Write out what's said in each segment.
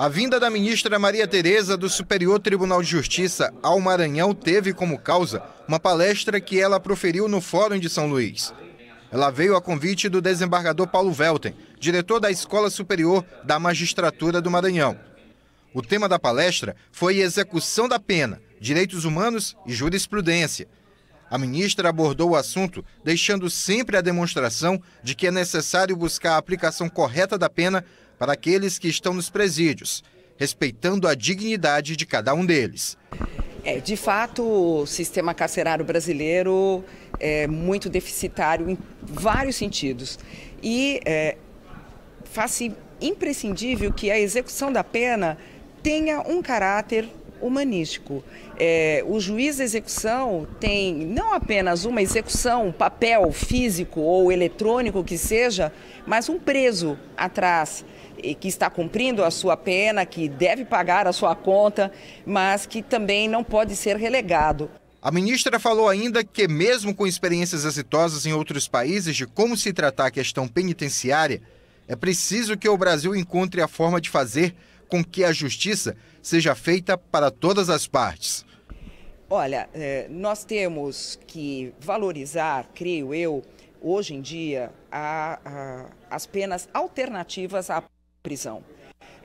A vinda da ministra Maria Tereza do Superior Tribunal de Justiça ao Maranhão teve como causa uma palestra que ela proferiu no Fórum de São Luís. Ela veio a convite do desembargador Paulo Velten, diretor da Escola Superior da Magistratura do Maranhão. O tema da palestra foi execução da pena, direitos humanos e jurisprudência. A ministra abordou o assunto, deixando sempre a demonstração de que é necessário buscar a aplicação correta da pena para aqueles que estão nos presídios, respeitando a dignidade de cada um deles. É, de fato, o sistema carcerário brasileiro é muito deficitário em vários sentidos. E é, faz-se imprescindível que a execução da pena tenha um caráter humanístico. É, o juiz de execução tem não apenas uma execução, papel físico ou eletrônico que seja, mas um preso atrás que está cumprindo a sua pena, que deve pagar a sua conta, mas que também não pode ser relegado. A ministra falou ainda que, mesmo com experiências exitosas em outros países de como se tratar a questão penitenciária, é preciso que o Brasil encontre a forma de fazer com que a justiça seja feita para todas as partes? Olha, é, nós temos que valorizar, creio eu, hoje em dia, a, a, as penas alternativas à prisão.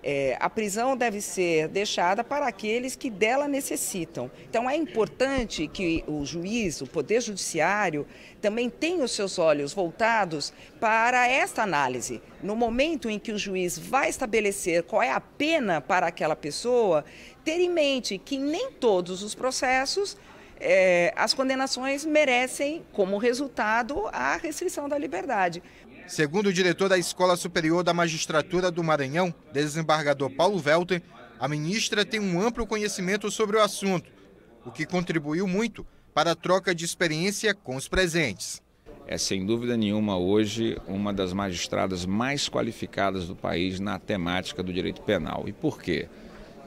É, a prisão deve ser deixada para aqueles que dela necessitam. Então é importante que o juiz, o Poder Judiciário, também tenha os seus olhos voltados para esta análise. No momento em que o juiz vai estabelecer qual é a pena para aquela pessoa, ter em mente que nem todos os processos é, as condenações merecem, como resultado, a restrição da liberdade. Segundo o diretor da Escola Superior da Magistratura do Maranhão, desembargador Paulo Velten, a ministra tem um amplo conhecimento sobre o assunto, o que contribuiu muito para a troca de experiência com os presentes. É sem dúvida nenhuma hoje uma das magistradas mais qualificadas do país na temática do direito penal. E por quê?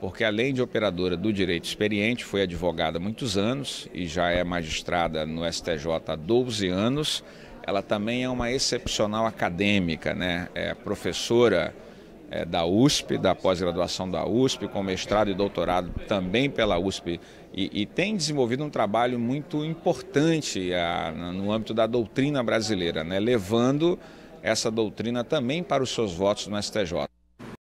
porque além de operadora do direito experiente, foi advogada há muitos anos e já é magistrada no STJ há 12 anos. Ela também é uma excepcional acadêmica, né? É professora é, da USP, da pós-graduação da USP, com mestrado e doutorado também pela USP, e, e tem desenvolvido um trabalho muito importante a, no âmbito da doutrina brasileira, né? levando essa doutrina também para os seus votos no STJ.